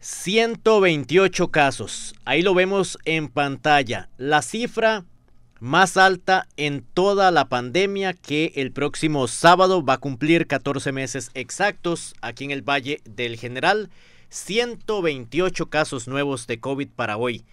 128 casos. Ahí lo vemos en pantalla. La cifra más alta en toda la pandemia que el próximo sábado va a cumplir 14 meses exactos aquí en el Valle del General. 128 casos nuevos de COVID para hoy.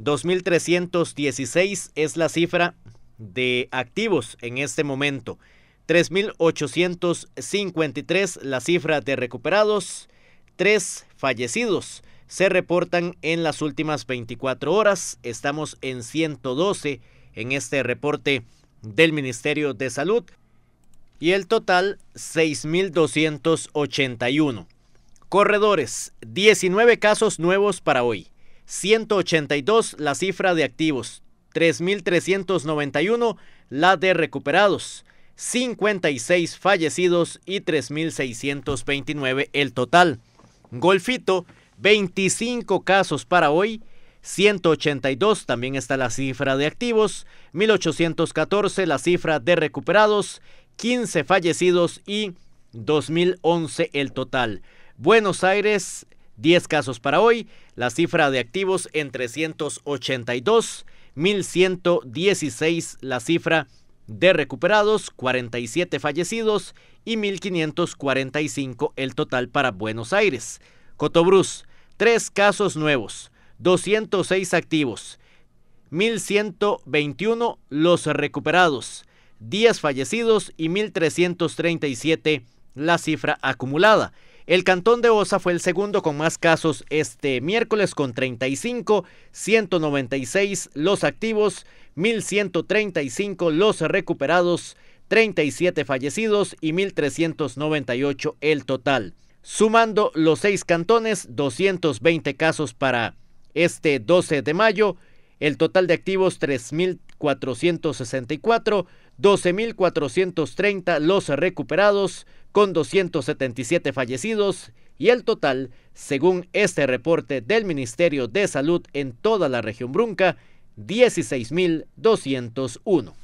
2.316 es la cifra de activos en este momento. 3.853 la cifra de recuperados. 3 fallecidos se reportan en las últimas 24 horas. Estamos en 112 en este reporte del Ministerio de Salud y el total 6.281. Corredores, 19 casos nuevos para hoy. 182 la cifra de activos, 3.391 la de recuperados, 56 fallecidos y 3.629 el total. Golfito, 25 casos para hoy. 182 también está la cifra de activos, 1814 la cifra de recuperados, 15 fallecidos y 2011 el total. Buenos Aires, 10 casos para hoy, la cifra de activos en 382, 1116 la cifra de de recuperados, 47 fallecidos y 1.545 el total para Buenos Aires. Cotobruz, 3 casos nuevos, 206 activos, 1.121 los recuperados, 10 fallecidos y 1.337 la cifra acumulada. El Cantón de Osa fue el segundo con más casos este miércoles con 35, 196 los activos, 1135 los recuperados, 37 fallecidos y 1398 el total. Sumando los seis cantones, 220 casos para este 12 de mayo, el total de activos 3.000 464, 12.430 los recuperados, con 277 fallecidos y el total, según este reporte del Ministerio de Salud en toda la región Brunca, 16.201.